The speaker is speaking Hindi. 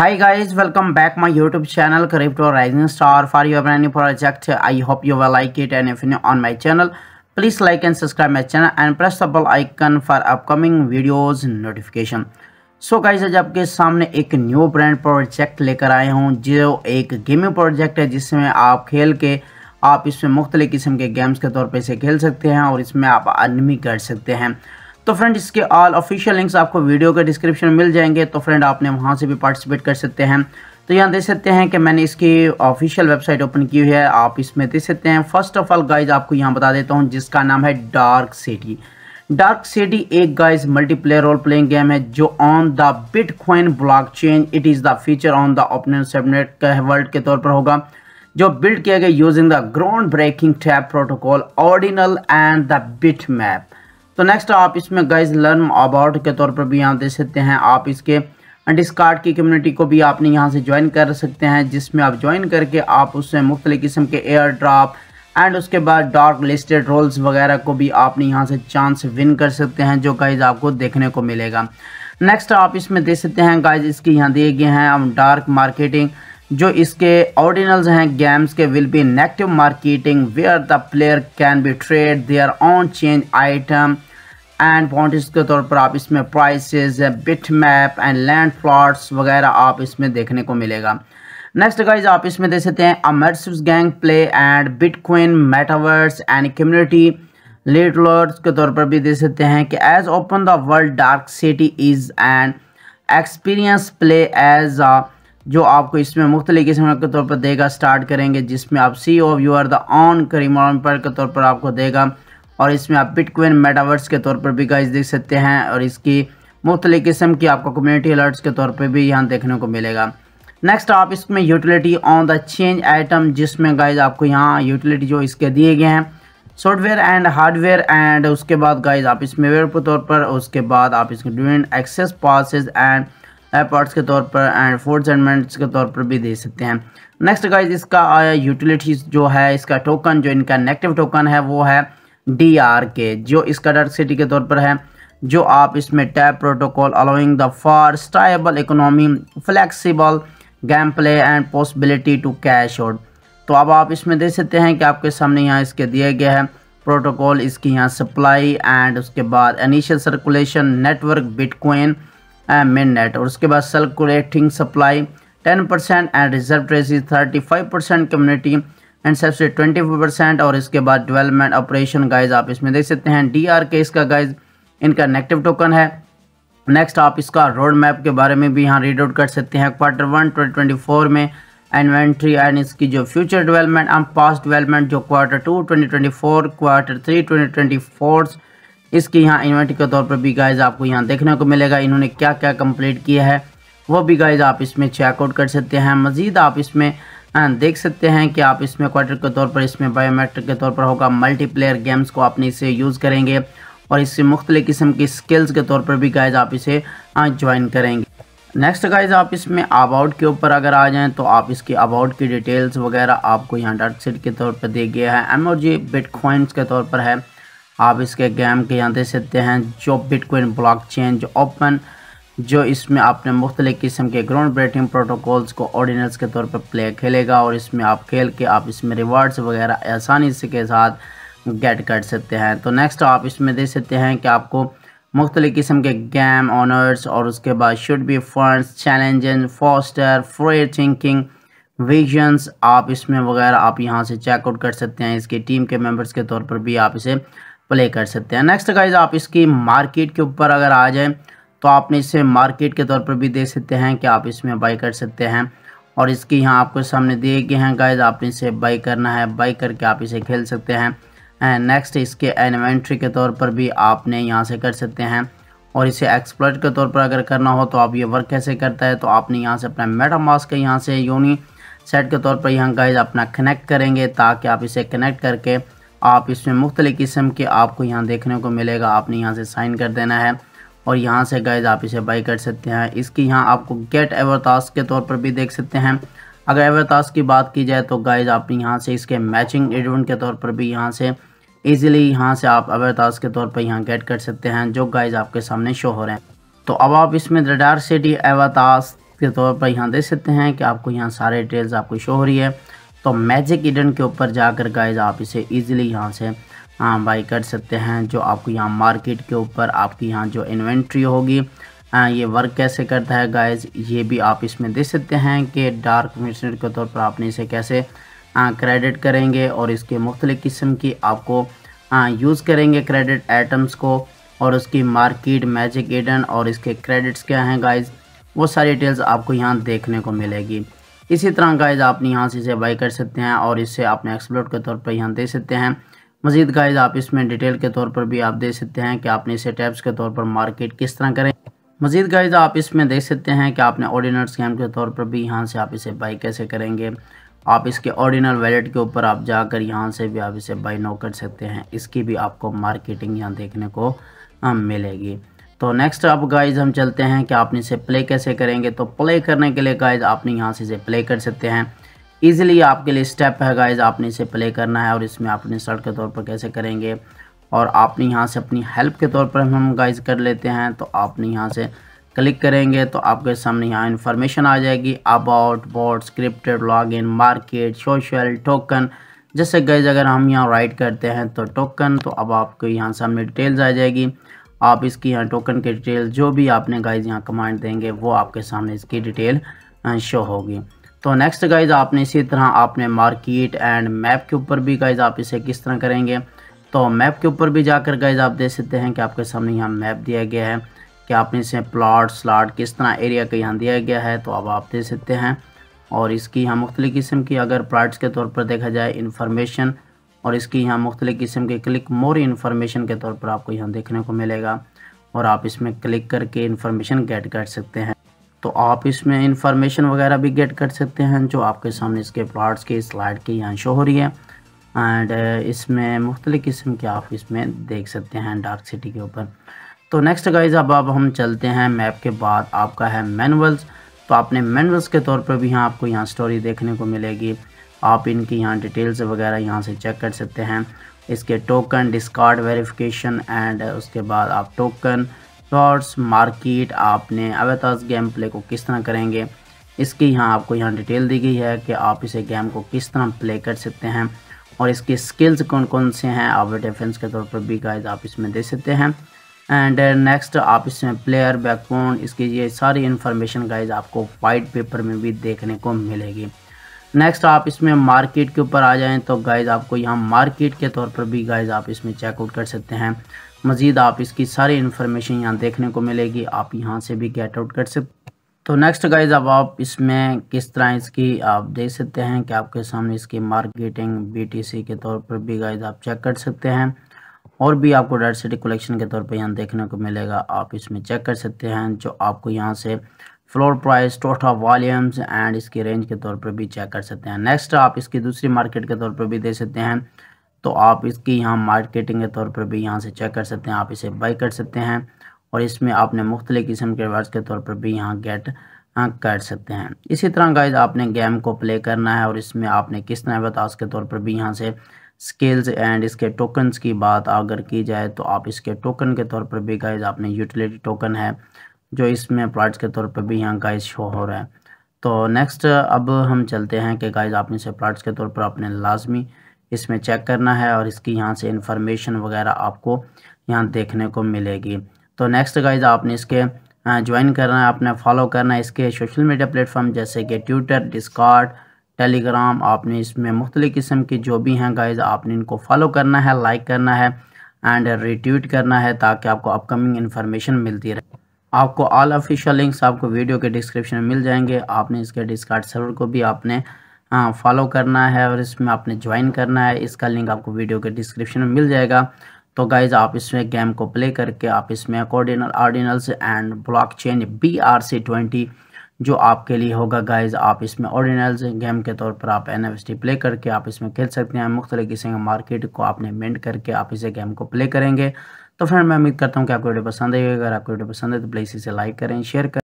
hi guys welcome back my youtube channel crypto rising star for your brand new project i hope you will like it and if you on my channel please like and subscribe my channel and press the bell icon for upcoming videos notification so so guys आज आपके सामने एक न्यू ब्रांड प्रोजेक्ट लेकर आए हूँ जो एक गेमिंग प्रोजेक्ट है जिसमें आप खेल के आप इसमें मुख्तलि किस्म के गेम्स के तौर पे इसे खेल सकते हैं और इसमें आप अनमी कर सकते हैं तो फ्रेंड इसके ऑल ऑफिशियल लिंक्स आपको वीडियो के डिस्क्रिप्शन में मिल जाएंगे तो फ्रेंड आपने वहाँ से भी पार्टिसिपेट कर सकते हैं तो यहाँ देख सकते हैं कि मैंने इसकी ऑफिशियल वेबसाइट ओपन की हुई है आप इसमें देख सकते हैं फर्स्ट ऑफ ऑल गाइज आपको यहाँ बता देता हूँ जिसका नाम है डार्क सिटी डार्क सिटी एक guys multiplayer role playing game है जो on the bit block change it is the feature on the opener subnet world के तौर पर होगा जो बिल्ड किया गया using the ground breaking tap protocol ordinal and the bit map तो नेक्स्ट आप इसमें गाइज लर्न अबाउट के तौर पर भी यहाँ दे सकते हैं आप इसके डिस्कार्ड की कम्युनिटी को भी आपने यहाँ से ज्वाइन कर सकते हैं जिसमें आप ज्वाइन करके आप उससे मुख्तलि किस्म के एयर ड्राप एंड उसके बाद डार्क लिस्टेड रोल्स वगैरह को भी आपने यहाँ से चांस विन कर सकते हैं जो गाइज आपको देखने को मिलेगा नेक्स्ट आप इसमें दे सकते हैं गाइज इसके यहाँ दिए गए हैं हम डार्क मार्केटिंग जो इसके ऑरिजिनल्स हैं गेम्स के will be negative marketing where the player can be trade there on change item and quantities के तौर पर आप इसमें prices bit map and land plots वगैरह आप इसमें देखने को मिलेगा नेक्स्ट गाइज आप इसमें दे सकते हैं immersive gang play and bitcoin metaverse and community लिटलर्स के तौर पर भी दे सकते हैं कि as open the world dark city is and experience play as आ जो आपको इसमें मुख्तलि किस्म के तौर पर देगा स्टार्ट करेंगे जिसमें आप C O U R the on करीमोन पर के तौर पर आपको देगा और इसमें आप बिटकॉइन मेटावर्स के तौर पर भी गाइस देख सकते हैं और इसकी मुख्तलि किस्म की आपको कम्युनिटी अलर्ट्स के तौर पर भी यहाँ देखने को मिलेगा नेक्स्ट आप इसमें utility on the change item जिसमें गाइज आपको यहाँ यूटिलिटी जो इसके दिए गए हैं सॉफ्टवेयर एंड हार्डवेयर एंड उसके बाद गाइज आप इसमें वेयर के तौर पर उसके बाद आप इसके ड्यूरेंट एक्सेस पासिस एंड एयरपार्ट्स के तौर पर एंड फोर्थ जनमेंट्स के तौर पर भी दे सकते हैं नेक्स्ट गाइज इसका यूटिलिटी uh, जो है इसका टोकन जो इनका नेगेटिव टोकन है वो है डी आर के जो इसका डर सिटी के तौर पर है जो आप इसमें tap protocol allowing the for stable economy flexible game play and possibility to cash out तो अब आप इसमें देख सकते हैं कि आपके सामने यहाँ इसके दिए गए हैं प्रोटोकॉल इसकी यहाँ सप्लाई एंड उसके बाद initial circulation network bitcoin and मिन नेट और उसके बाद circulating supply 10% and reserve five 35% community and सबसे ट्वेंटी परसेंट और इसके बाद डेवलपमेंट ऑपरेशन गाइज आप इसमें देख सकते हैं डी आर के इसका गाइज इनका नेगेटिव टोकन है नेक्स्ट आप इसका रोड मैप के बारे में भी यहाँ रीड आउट कर सकते हैं क्वार्टर वन ट्वेंटी फोर में इन्वेंट्री एंड इसकी जो future development and pass development जो quarter two twenty twenty four quarter three twenty twenty four इसकी यहाँ इन्वेंट्री के तौर पर भी गाइज आपको यहाँ देखने को मिलेगा इन्होंने क्या क्या कम्प्लीट किया है वो भी गाइज आप इसमें चेकआउट कर सकते हैं मज़ीद आप इसमें देख सकते हैं कि आप इसमें क्वार्टर के तौर पर इसमें बायोमेट्रिक के तौर पर होगा मल्टीप्लेयर गेम्स को आपने इसे यूज़ करेंगे और इससे मुख्तलि किस्म की स्किल्स के तौर पर भी गाइज आप इसे ज्वाइन करेंगे नेक्स्ट गाइज आप इसमें अबाउट के ऊपर अगर आ जाएँ तो आप इसके अबाउट की डिटेल्स वगैरह आपको यहाँ डार्क सेट के तौर पर दे गया है एम और जी बिटकॉइंस के तौर पर है आप इसके गेम के यहाँ देख सकते हैं जो बिटकॉइन ब्लॉकचेन जो ओपन जो इसमें आपने मुख्तलि किस्म के ग्राउंड ब्रेटिंग प्रोटोकॉल्स को ऑर्डिनेंस के तौर पर प्ले खेलेगा और इसमें आप खेल के आप इसमें रिवार्ड्स वगैरह आसानी से के साथ गेट कर सकते हैं तो नेक्स्ट आप इसमें दे सकते हैं कि आपको मुख्तलि किस्म के गेम ऑनर्स और उसके बाद should be fund challenge foster free thinking visions आप इसमें वगैरह आप यहाँ से चेकआउट कर सकते हैं इसकी टीम के मेम्बर्स के तौर पर भी आप इसे प्ले कर सकते हैं नेक्स्ट गाइज आप इसकी मार्केट के ऊपर अगर आ जाएँ तो आपने इसे मार्केट के तौर पर भी देख सकते हैं कि आप इसमें बाई कर सकते हैं और इसके यहाँ आपको सामने दिए गए हैं गाइज आपने इसे बाई करना है बाई करके आप इसे खेल सकते हैं एंड नेक्स्ट इसके एनिमेंट्री के तौर पर भी आपने यहाँ से कर सकते हैं और इसे एक्सप्लोर के तौर पर अगर करना हो तो आप ये वर्क कैसे करता है तो आपने यहाँ से अपना मेटा मास्क यहाँ से यूनी सेट के तौर पर यहाँ गाइज अपना कनेक्ट करेंगे ताकि आप इसे कनेक्ट करके आप इसमें मुख्तलि किस्म के आपको यहाँ देखने को मिलेगा आपने यहाँ से साइन कर देना है और यहाँ से गाइज आप इसे बाई कर सकते हैं इसकी यहाँ आपको गेट एवरतास के तौर पर भी देख सकते हैं अगर एवरतास की बात की जाए तो गाइज आप यहाँ से इसके मैचिंग एडवेंट के तौर पर भी यहाँ से ईजिली यहाँ से आप एवरतास के तौर पर यहाँ गेट कर सकते हैं जो गाइज आपके सामने शो हो रहे हैं तो अब आप इसमें रडार सिटी एवरताज के तौर पर यहाँ देख सकते हैं कि आपको यहाँ सारे डिटेल्स आपको शो हो रही है तो मैजिक इडन के ऊपर जाकर गाइज आप इसे ईजिली यहाँ से बाई हाँ, कर सकते हैं जो आपको यहाँ मार्केट के ऊपर आपकी यहाँ जो इन्वेंट्री होगी हाँ, ये वर्क कैसे करता है गाइस ये भी आप इसमें देख सकते हैं कि डार्क मिशनर के तौर पर आपने इसे कैसे क्रेडिट हाँ, करेंगे और इसके मुख्तलि किस्म की आपको यूज़ करेंगे क्रेडिट आइटम्स को और उसकी मार्केट मैजिक एडन और इसके क्रेडिट्स क्या हैं गाइस वो सारी डिटेल्स आपको यहाँ देखने को मिलेगी इसी तरह गाइज आप यहाँ से इसे बाई कर सकते हैं और इसे अपने एक्सप्लोर के तौर पर यहाँ दे सकते हैं मजीद गाइज आप इसमें डिटेल के तौर पर भी आप देख सकते हैं कि आपने इसे टैब्स के तौर पर मार्केट किस तरह करें मजीद गाइज आप इसमें देख सकते हैं कि आपने ऑर्डिनल स्कैम के तौर पर भी यहाँ से आप इसे बाई कैसे करेंगे आप इसके ऑर्डिनल वैलेट के ऊपर आप जाकर यहाँ से भी आप इसे बाई नो कर सकते हैं इसकी भी आपको मार्केटिंग यहाँ देखने को मिलेगी तो नेक्स्ट अब गाइज हम चलते हैं कि आपने इसे प्ले कैसे करेंगे तो प्ले करने के लिए गाइज आपने यहाँ से इसे प्ले कर सकते हैं ईजिली आपके लिए स्टेप है गाइज आपने इसे प्ले करना है और इसमें आपने सड़क के तौर पर कैसे करेंगे और आपने यहाँ से अपनी हेल्प के तौर पर हम गाइज कर लेते हैं तो आपने यहाँ से क्लिक करेंगे तो आपके सामने यहाँ इन्फॉर्मेशन आ जाएगी about bot scripted log in market social token जैसे गाइज अगर हम यहाँ राइट करते हैं तो टोकन तो अब आपको यहाँ सामने डिटेल्स आ जाएगी आप इसकी यहाँ टोकन की डिटेल जो भी आपने गाइज यहाँ कमांड देंगे वो आपके सामने इसकी डिटेल शो होगी तो नेक्स्ट गाइज आपने इसी तरह आपने मार्केट एंड मैप के ऊपर भी गाइज आप इसे किस तरह करेंगे तो मैप के ऊपर भी जाकर गाइज आप देख सकते हैं कि आपके सामने यहाँ मैप दिया गया है कि आपने इसे प्लाट स्लाट किस तरह एरिया का यहाँ दिया गया है तो अब आप देख सकते हैं और इसकी यहाँ मुख्तलि किस्म की अगर प्लाट्स के तौर पर देखा जाए इन्फॉर्मेशन और इसकी यहाँ मुख्तलि किस्म के क्लिक मोर इन्फॉर्मेशन के तौर पर आपको यहाँ देखने को मिलेगा और आप इसमें क्लिक करके इन्फॉर्मेशन गेट कर सकते हैं तो आप इसमें इंफॉर्मेशन वगैरह भी गेट कर सकते हैं जो आपके सामने इसके प्लाट्स की स्लाइड की यहाँ शो हो रही है एंड uh, इसमें मुख्तलिफ़ किस्म के आप इसमें देख सकते हैं डार्क सिटी के ऊपर तो नेक्स्ट गाइज अब अब हम चलते हैं मैप के बाद आपका है मैनुअल्स तो आपने मैनुअल्स के तौर पर भी यहाँ आपको यहाँ स्टोरी देखने को मिलेगी आप इनकी यहाँ डिटेल्स वगैरह यहाँ से चेक कर सकते हैं इसके टोकन डिस्कार्ड वेरिफिकेशन एंड उसके बाद आप टोकन शॉर्ट्स मार्केट आपने अवैताज गेम प्ले को किस तरह करेंगे इसकी यहाँ आपको यहाँ डिटेल दी गई है कि आप इसे गेम को किस तरह प्ले कर सकते हैं और इसके स्किल्स कौन कौन से हैं आप डिफेंस के तौर पर भी गाइज आप इसमें दे सकते हैं एंड नेक्स्ट uh, आप इसमें प्लेयर बैकबोन इसकी ये सारी इन्फॉर्मेशन गाइज आपको वाइट पेपर में भी देखने को मिलेगी नेक्स्ट आप इसमें मार्केट के ऊपर आ जाएँ तो गाइज़ आपको यहाँ मार्केट के तौर पर भी गाइज़ आप इसमें चेकआउट कर सकते हैं मज़ीद आप इसकी सारी इन्फॉर्मेशन यहाँ देखने को मिलेगी आप यहाँ से भी गेट आउट कर सकते तो नेक्स्ट गाइज अब आप इसमें किस तरह इसकी आप देख सकते हैं कि आपके सामने इसकी मार्केटिंग बी के तौर पर भी गाइज आप चेक कर सकते हैं और भी आपको डेड सिटी कलेक्शन के तौर पर यहाँ देखने को मिलेगा आप इसमें चेक कर सकते हैं जो आपको यहाँ से floor price total volumes and इसके रेंज के तौर पर भी चेक कर सकते हैं नेक्स्ट आप इसकी दूसरी मार्केट के तौर पर भी दे सकते हैं तो आप इसकी यहाँ मार्केटिंग के तौर पर भी यहाँ से चेक कर सकते हैं आप इसे बाई कर सकते हैं और इसमें आपने मुख्तलि किस्म के वर्ड्स के तौर पर भी यहाँ गेट हाँ, कर सकते हैं इसी तरह गाइज आपने गेम को प्ले करना है और इसमें आपने किस तरह बतास के तौर पर भी यहाँ से स्किल्स एंड इसके टोकन्स की बात अगर की जाए तो आप इसके टोकन के तौर पर भी गाइज आपने यूटिलिटी टोकन है जो इसमें प्लाट्स के तौर पर भी यहाँ गाइस शो हो रहा है तो नेक्स्ट अब हम चलते हैं कि गाइस आपने इसे प्लाट्स के तौर पर आपने लाजमी इसमें चेक करना है और इसकी यहाँ से इंफॉर्मेशन वगैरह आपको यहाँ देखने को मिलेगी तो नेक्स्ट गाइज आपने इसके ज्वाइन करना है आपने फॉलो करना है इसके सोशल मीडिया प्लेटफॉर्म जैसे कि ट्विटर डिस्कॉट टेलीग्राम आपने इसमें मुख्तलि किस्म की जो भी हैं गाइज आपने इनको फॉलो करना है लाइक करना है एंड रिट्वीट करना है ताकि आपको अपकमिंग इन्फॉर्मेशन मिलती रहे आपको ऑल ऑफिशियल लिंक्स आपको वीडियो के डिस्क्रिप्शन में मिल जाएंगे आपने इसके डिस्कार्ड सर्वर को भी आपने फॉलो करना है और इसमें आपने ज्वाइन करना है इसका लिंक आपको वीडियो के डिस्क्रिप्शन में मिल जाएगा तो गाइज आप इसमें गेम को प्ले करके आप इसमें अकॉर्डिनल ordinals and chain B R C twenty जो आपके लिए होगा गाइज आप इसमें ऑर्डिनल्स गेम के तौर पर आप एन प्ले करके आप इसमें खेल सकते हैं मुख्तलि मार्केट को आपने मेंट करके आप इसे गेम को प्ले करेंगे तो फ्रेंड मैं उम्मीद करता हूँ कि आपको वीडियो पसंद आएगी अगर आपको वीडियो पसंद है तो प्लीज़ इसे लाइक करें शेयर करें